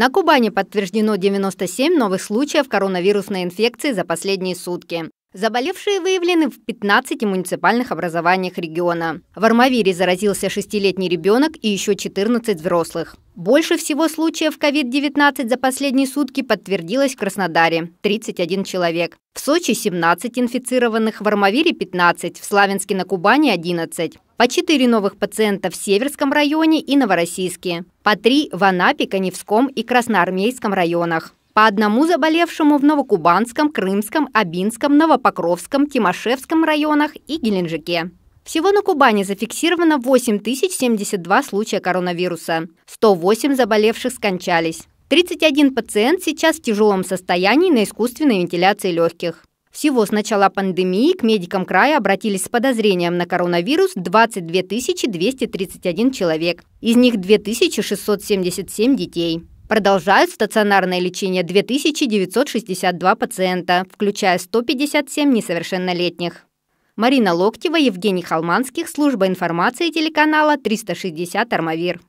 На Кубани подтверждено 97 новых случаев коронавирусной инфекции за последние сутки. Заболевшие выявлены в 15 муниципальных образованиях региона. В Армавире заразился 6-летний ребенок и еще 14 взрослых. Больше всего случаев COVID-19 за последние сутки подтвердилось в Краснодаре – 31 человек. В Сочи – 17 инфицированных, в Армавире – 15, в Славянске на Кубани – 11. По 4 новых пациента в Северском районе и Новороссийске. По 3 в Анапе, Каневском и Красноармейском районах. По одному заболевшему в Новокубанском, Крымском, Абинском, Новопокровском, Тимошевском районах и Геленджике. Всего на Кубани зафиксировано 8072 случая коронавируса. 108 заболевших скончались. 31 пациент сейчас в тяжелом состоянии на искусственной вентиляции легких. Всего с начала пандемии к медикам края обратились с подозрением на коронавирус 22 231 человек. Из них 2677 детей. Продолжают стационарное лечение 2962 пациента, включая 157 несовершеннолетних. Марина Локтева, Евгений Холманских, служба информации телеканала 360 «Армавир».